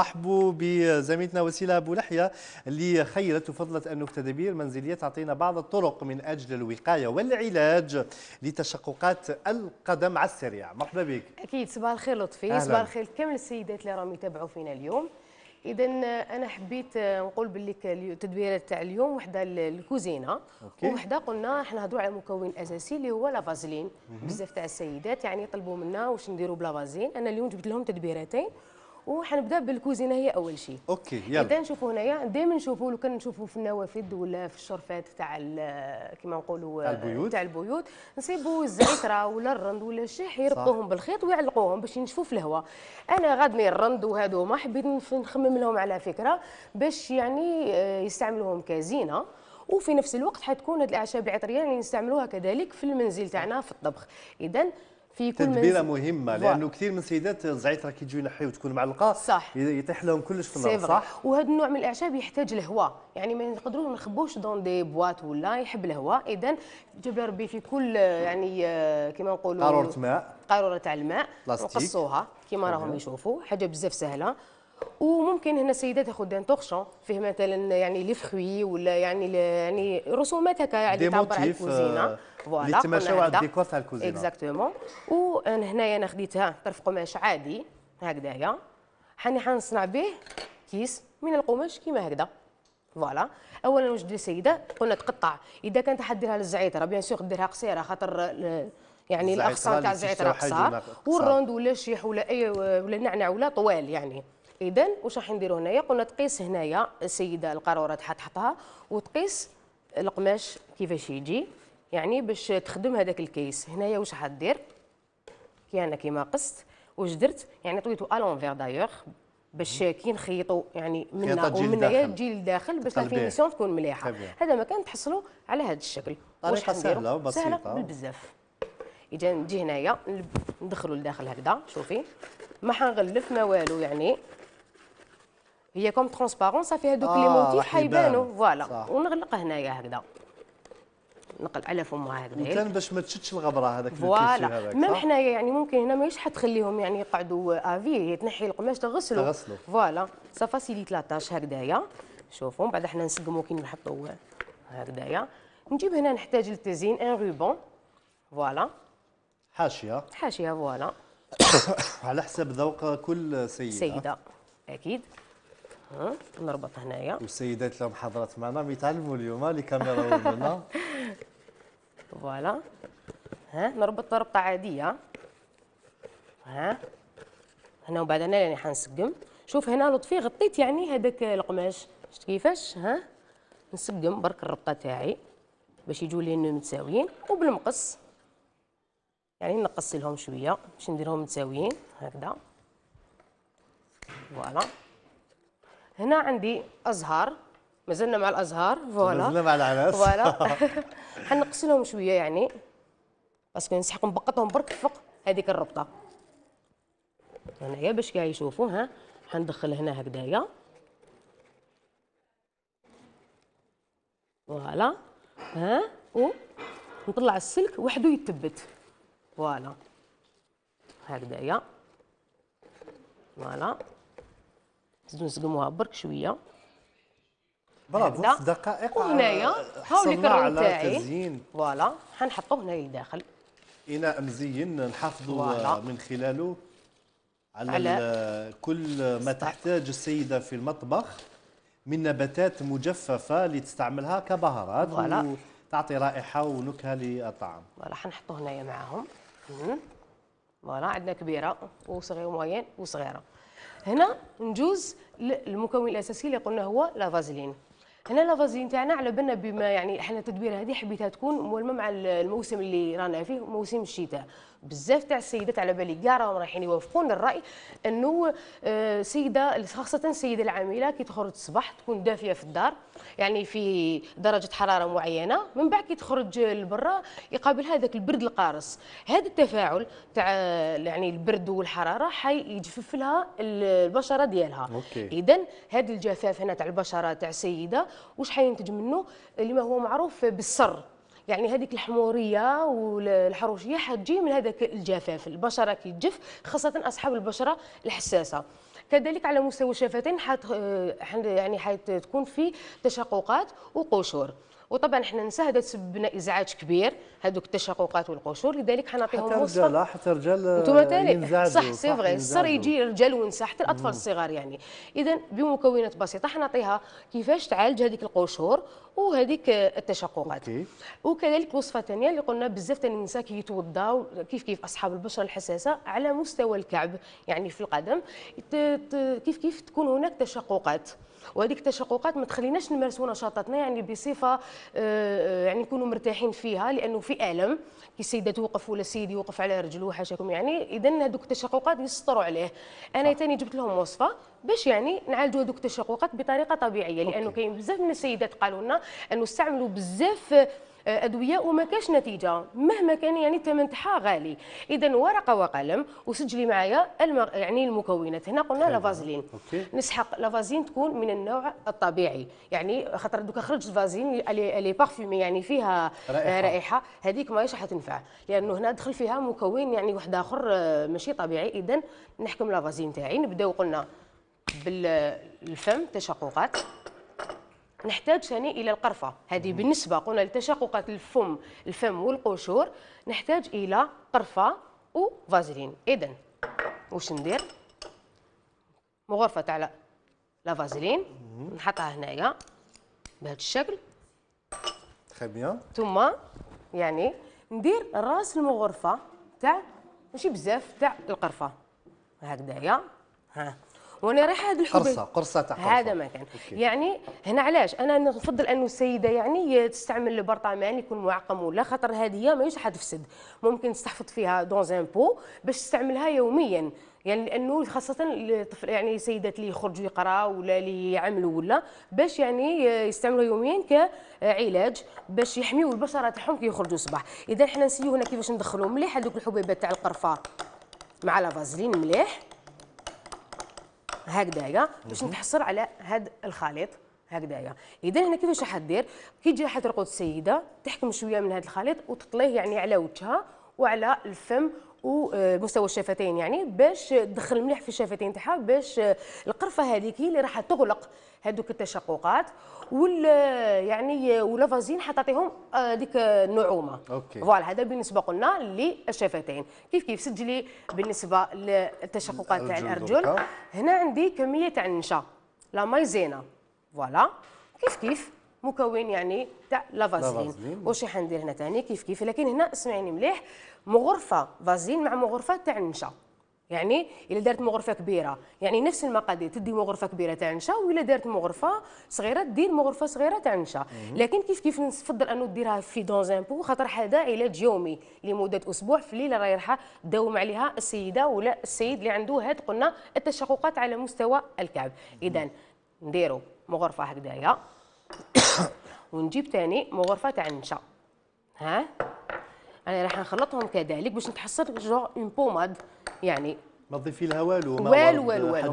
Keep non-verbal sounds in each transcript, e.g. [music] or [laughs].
أحبو بزميلتنا وسيله ابو لحيه اللي خيرت وفضلت انه تدابير منزليه تعطينا بعض الطرق من اجل الوقايه والعلاج لتشققات القدم على السريع مرحبا بك اكيد صباح الخير لطفي صباح الخير كامل السيدات اللي راهم يتابعوا فينا اليوم اذا انا حبيت نقول باللي التدبيرات تاع اليوم وحده الكوزينه وحده قلنا احنا نهضروا على مكون اساسي اللي هو لافازلين بزاف تاع السيدات يعني طلبوا منا واش نديروا بلافازلين انا اليوم جبت لهم تدبيرتين وحنبدا بالكوزينه هي اول شيء اوكي يلا اذا نشوفوا هنايا دائما نشوفوا لو كان نشوفوا في النوافذ ولا في الشرفات تاع كما نقولوا البيوت تاع البيوت نصيبوا الزعتره ولا الرند ولا الشح يربطوهم بالخيط ويعلقوهم باش ينشفوا في الهواء انا غادني الرند وهذو ما حبيت نخمم لهم على فكره باش يعني آه، يستعملوهم كزينه وفي نفس الوقت حتكون هذه الاعشاب العطريه اللي يعني نستعملوها كذلك في المنزل تاعنا في الطبخ اذا في كل تدبيره مهمه لانه كثير من السيدات الزعيط راه كيجيو ينحيو وتكون معلقه صح يطيح لهم كلش في النار صح وهذا النوع من الاعشاب يحتاج الهواء يعني ما ما نخبوش دون دي بواط ولا يحب الهواء اذا جاب ربي في كل يعني آه، كما نقولوا قاروره ماء قاروره تاع الماء نقصوها كما راهم يشوفوا حاجه بزاف سهله وممكن هنا السيدات تاخذ دان توغشون فيه مثلا يعني لي فخوي ولا يعني يعني رسومات هكا يعني تعبر على euh, الكوزينه فوالا اللي تماشاو على الديكور تاع الكوزينه اكزاكتومون وانا هنايا انا خديتها طرف قماش عادي هكذايا حاني حنصنع به كيس من القماش كيما هكذا فوالا اولا دير السيده قلنا تقطع اذا كانت حديرها للزعيطره بيان سور ديرها قصيره خاطر يعني الاغصان تاع الزعيطره قصار والروند ولا الشيح ولا اي ولا النعناع ولا طوال يعني اذا واش راح نديروا هنايا قلنا تقيس هنايا السيده القاروره تاعها تحطها وتقيس القماش كيفاش يجي يعني باش تخدم هذاك الكيس هنايا واش راح دير كي انا كيما قست واش درت يعني طويته الونفير دايوغ باش كي نخيطوا يعني من هنا تجي لداخل باش لافينيسيون تكون مليحه هذا ما كان تحصلوا على هذا الشكل طريقه سهله وبسيطه سهله بزاف اذا نجي هنايا ندخلوا لداخل هكذا شوفي ما حنغلف ما والو يعني هي كوم ترونسبارون صافي هذوك لي آه، موتي حيبانو فوالا ونغلق هنايا هكذا نقل على فمها هكذا كان باش ما تشدش الغبره هذاك فوالا ميم حنايا يعني ممكن هنا ماهيش حتخليهم يعني يقعدوا افي هي تنحي القماش تغسلو تغسلو فوالا سا فاسيليت هكذايا شوفوا بعد حنا نسقمو كي نحطو هكذايا نجيب هنا نحتاج للتزيين ان روبون فوالا حاشيه حاشيه فوالا [coughs] على حسب ذوق كل سيده سيده اكيد نربط هنايا والسيدات اللي حضرات معنا بيتعلموا اليوم لي كاميرا ومنا [laughs] فوالا ها نربط ربطه عاديه ها هنا وبعد انا يعني حنسقم شوف هنا لطفي غطيت يعني هذاك القماش شفت كيفاش ها نسقم برك الربطه تاعي باش يجوا لي متساويين وبالمقص يعني نقص لهم شويه باش نديرهم متساويين هكذا فوالا هنا عندي ازهار مازلنا مع الازهار فوالا مازلنا مع العناس فوالا [laughs] [laughs] حنقص لهم شويه يعني باسكو نسحق نبقطهم برك فوق هذيك الربطه هنايا باش كاع يشوفوا ها حندخل هنا هكذايا فوالا ها و نطلع السلك وحده يتبت فوالا هكذايا فوالا تنزلوا برك شويه برافو في دقائق وهنايا هاولي الكرون تاعي فوالا حنحطو هنايا لداخل اناء مزين نحافظوا من خلاله على, على كل ما تحتاج السيده في المطبخ من نباتات مجففه لتستعملها كبهارات وتعطي رائحه ونكهه للطعام فوالا حنحطو هنايا معاهم فوالا عندنا كبيره وصغيره وموين وصغيره هنا نجوز للمكون الاساسي اللي قلنا هو لافازلين هنا لافازلين تاعنا على بالنا بما يعني احنا التدويره هذه حبيتها تكون ملمه مع الموسم اللي رانا فيه موسم الشتاء بزاف تاع السيدات على بالي كاع راهم رايحين يوافقون الراي انه آه، سيده خاصه السيده العامله كي تخرج الصباح تكون دافيه في الدار يعني في درجه حراره معينه من بعد كي تخرج لبرا يقابلها هذاك البرد القارص هذا التفاعل تاع آه، يعني البرد والحراره حي يجفف لها البشره ديالها اذا هذا الجفاف هنا تاع البشره تاع السيده واش حينتج منه اللي ما هو معروف بالسر يعني هذيك الحموريه والحروشيه حتجي من هذاك الجفاف البشره كيتجف خاصه اصحاب البشره الحساسه كذلك على مستوى الشفتين حت آه، يعني حتكون في تشققات وقشور وطبعا احنا تسبب تسببنا ازعاج كبير هذوك التشققات والقشور لذلك حنعطيهم وصفه حتى الرجال حتى الرجال صح سي فغي الصر يجي رجال ونساء حتى الاطفال الصغار يعني اذا بمكونات بسيطه حنعطيها كيفاش تعالج هذيك القشور وهذيك التشققات وكذلك وصفه ثانيه اللي قلنا بزاف ثاني النساء كيتوضاو كيف كيف اصحاب البشره الحساسه على مستوى الكعب يعني في القدم كيف كيف تكون هناك تشققات وهذيك التشققات ما تخليناش نمارسوا نشاطاتنا يعني بصفه آه، آه، يعني نكونوا مرتاحين فيها لانه في الم كي السيده توقف ولا السيد يوقف على رجله وحاشاكم يعني اذا هذوك التشققات يسطروا عليه انا ثاني جبت لهم وصفه باش يعني نعالجوا هذوك التشققات بطريقه طبيعيه لانه كاين بزاف من السيدات قالوا لنا انه استعملوا بزاف ادويه وما كاش نتيجه مهما كان يعني الثمن تاعها غالي اذا ورقه وقلم وسجلي معايا المغ... يعني المكونات هنا قلنا لافازلين نسحق لافازلين تكون من النوع الطبيعي يعني خاطر دوكا خرجت فازلين لي بارفومي يعني فيها رائحه, رائحة. هذيك ماهيش راح تنفع لانه هنا دخل فيها مكون يعني واحد اخر آه، ماشي طبيعي اذا نحكم لافازلين تاعي نبداو قلنا بالفم تشققات نحتاج ثاني الى القرفه هذه بالنسبه قلنا لتشققات الفم الفم والقشور نحتاج الى قرفه وفازلين اذا واش ندير مغرفه تاع لا فازلين نحطها هنايا بهذا الشكل تري بيان ثم يعني ندير راس المغرفه تاع ماشي بزاف تاع القرفه هكذايا ها وانا رايحه هذا الحب قرصه قرصه تاع هذا ما كان أوكي. يعني هنا علاش انا نفضل انه السيده يعني تستعمل البرطمان يكون معقم ولا خاطر هذه هي ماهيش حتفسد ممكن تستحفظ فيها دون بو باش تستعملها يوميا يعني لانه خاصه الطفل يعني السيدات اللي يخرجوا يقراوا ولا اللي يعملوا ولا باش يعني يستعملوا يوميا كعلاج باش يحميوا البشره تاعهم كي يخرجوا الصباح اذا حنا نسيو هنا كيفاش ندخلوا مليح هذوك الحبيبات تاع القرفه مع لافازلين مليح هكذايا باش نتحصل على هذا الخليط هكذايا اذا هنا كيفاش راح دير كي تجي راح ترقد السيده تحكم شويه من هذا الخليط وتطليه يعني على وجهها وعلى الفم ومستوى الشفتين يعني باش تدخل مليح في الشفتين تاعها باش القرفه هذيك اللي راح تغلق هذوك التشققات وال يعني ولافازين حطيتيهم هذيك آه، النعومه فوالا هذا بالنسبه قلنا للشفتين كيف كيف سجلي بالنسبه للتشققات آه، تاع الارجل هنا عندي كميه تاع النشا لا مايزينا فوالا كيف كيف مكون يعني تاع لا فازلين واش راح ندير هنا ثاني كيف كيف لكن هنا اسمعيني مليح مغرفه فازين مع مغرفه تاع النشا يعني الا دارت مغرفه غرفه كبيره يعني نفس المقادير تدي مغرفه غرفه كبيره تاع نشا ولا دارت مغرفه غرفه صغيره دير مغرفه غرفه صغيره تاع نشا لكن كيف كيف نفضل انه ديرها في دون بو خاطر هذا علاج يومي لمده اسبوع في الليل رايحه تداوم عليها السيده ولا السيد اللي عنده هاد قلنا التشققات على مستوى الكعب اذا نديرو مغرفه غرفه هكذايا [coughs] ونجيب ثاني مغرفه غرفه تاع نشا ها انا راح نخلطهم كذلك باش نتحصل جو اون بوماد يعني ما تضيفي لها والو ما والو والو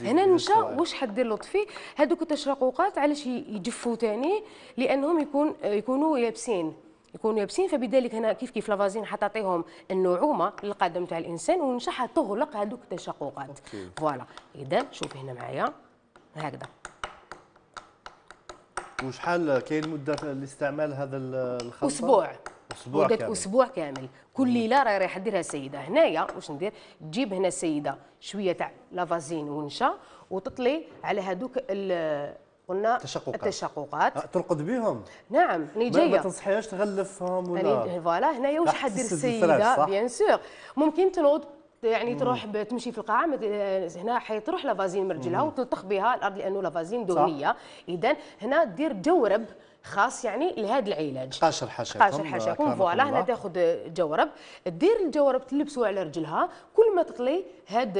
هنا النشا واش حدير لطفي هذوك التشرقوقات علاش يجفوا ثاني لانهم يكون يكونوا يابسين يكونوا يابسين فبذلك هنا كيف كيف لافازين حتعطيهم النعومه للقدم تاع الانسان ونشا حتغلق هذوك التشققات فوالا اذا شوفي هنا معايا هكذا وشحال كاين مده لاستعمال هذا الخلطه اسبوع اسبوع مده كامل. اسبوع كامل كل ليله راه رايحه ديرها السيده هنايا واش ندير تجيب هنا السيده شويه تاع لافازين ونشا وتطلي على هذوك قلنا التشققات التشققات آه، ترقد بهم نعم هني جايه ما تنصحيهاش تغلفهم ولا فوالا هنايا واش حدير السيده بيان سور ممكن تنوض يعني مم. تروح تمشي في القاعه هنا حيتروح لافازين من رجلها بها الارض لانه لافازين دهنيه اذا هنا دير جورب خاص يعني لهذا العلاج قاشر حشاكم قاشر حشاكم فوالا هنا تاخذ جورب دير الجورب تلبسو على رجلها كل ما تقلي هذا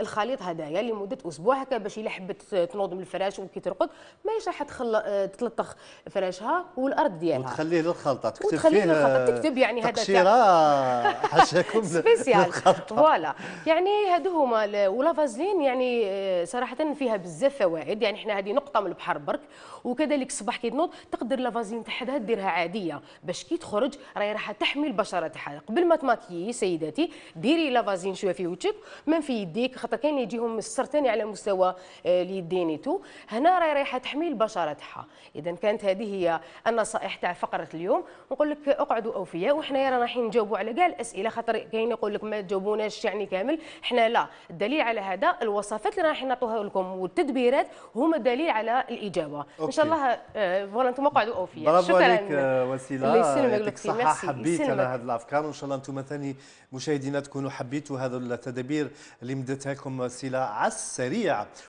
الخليط هدايا لمده اسبوع هكا باش الا حبت تنوض من الفراش وكي ترقد ماهيش راح تخل... تلطخ فراشها والارض ديالها وتخليه للخلطه تكتب وتخليه فيه للخلطه تكتب يعني هذا تقشيره حشاكم [laughs] سبيسيال فوالا يعني هادو هما ولا فازلين يعني آه، صراحه فيها بزاف فوائد يعني احنا هذه نقطه من البحر برك وكذلك الصباح كي تنوض تقدر لافازين تحتها ديرها عاديه باش كي تخرج راهي راح تحمي البشره تاعها قبل ما تماكيي سيداتي ديري لافازين شويه في وجهك من في يديك خاطر كاين يجيهم السرطان على مستوى آه، اليدين تو هنا راهي رايحه تحمي البشره تاعها اذا كانت هذه هي النصائح تاع فقره اليوم نقول لك اقعدوا اوفياء وحنا رانا رايحين نجاوبوا على كاع الاسئله خاطر كاين يقول لك ما تجاوبوناش يعني كامل حنا لا الدليل على هذا الوصفات اللي رايحين نعطوها لكم والتدبيرات هما دليل على الاجابه أوكي. ان شاء الله آه، فوالا انتم وقعدوا أو فيها برافو عليك آه، وسيله يعطيك الصحه حبيت انا هذه الافكار وان شاء الله انتم ثاني مشاهدينا تكونوا حبيتوا هذه التدابير اللي مدتها لكم وسيله على السريع